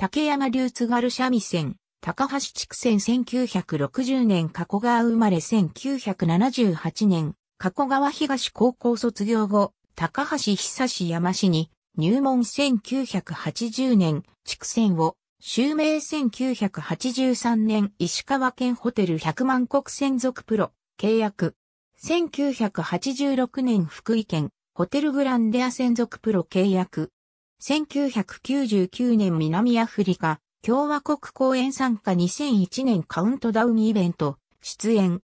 竹山流津軽三味線、高橋畜線1960年加古川生まれ1978年、加古川東高校卒業後、高橋久志山市に入門1980年、畜線を、襲名1983年石川県ホテル100万国専属プロ、契約。1986年福井県、ホテルグランデア専属プロ契約。1999年南アフリカ共和国公演参加2001年カウントダウンイベント出演。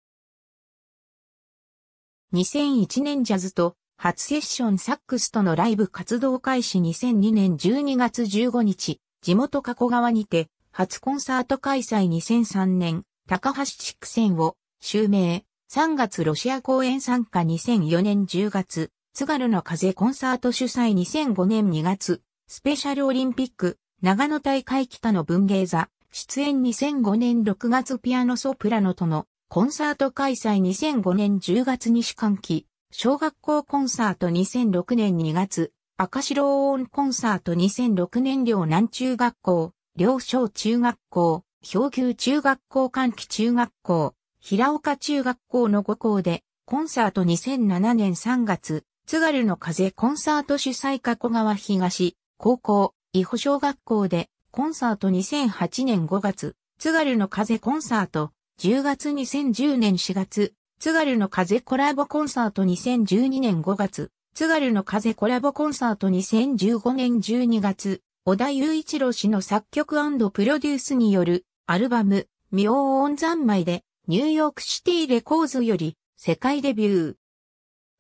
2001年ジャズと初セッションサックスとのライブ活動開始2002年12月15日、地元加古川にて初コンサート開催2003年高橋畜線を襲名3月ロシア公演参加2004年10月津軽の風コンサート主催2005年2月、スペシャルオリンピック、長野大会北の文芸座、出演2005年6月ピアノソプラノとのコンサート開催2005年10月西換期、小学校コンサート2006年2月、赤白音ーコンサート2006年両南中学校、両小中学校、氷級中学校寒季中学校、平岡中学校の5校で、コンサート2007年3月、津軽の風コンサート主催加古川東、高校、伊保小学校で、コンサート2008年5月、津軽の風コンサート、10月2010年4月、津軽の風コラボコンサート2012年5月、津軽の風コラボコンサート2015年12月、小田雄一郎氏の作曲プロデュースによるアルバム、妙音三昧でニューヨークシティレコーズより世界デビュー。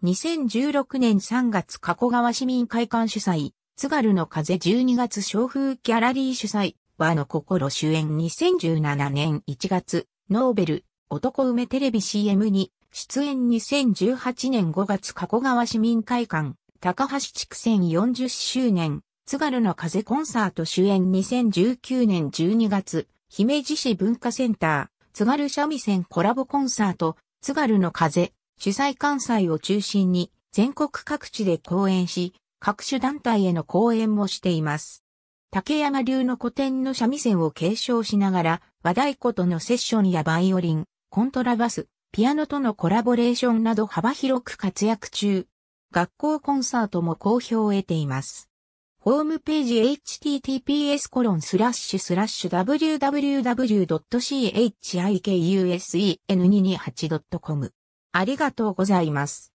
2016年3月加古川市民会館主催、津軽の風12月小風ギャラリー主催、和の心主演2017年1月、ノーベル、男梅テレビ CM に、出演2018年5月加古川市民会館、高橋畜戦40周年、津軽の風コンサート主演2019年12月、姫路市文化センター、津軽三味線コラボコンサート、津軽の風、主催関西を中心に全国各地で講演し、各種団体への講演もしています。竹山流の古典の三味線を継承しながら、和太鼓とのセッションやバイオリン、コントラバス、ピアノとのコラボレーションなど幅広く活躍中。学校コンサートも好評を得ています。ホームページ https コロンスラッシュスラッシュ www.chikuse228.com ありがとうございます。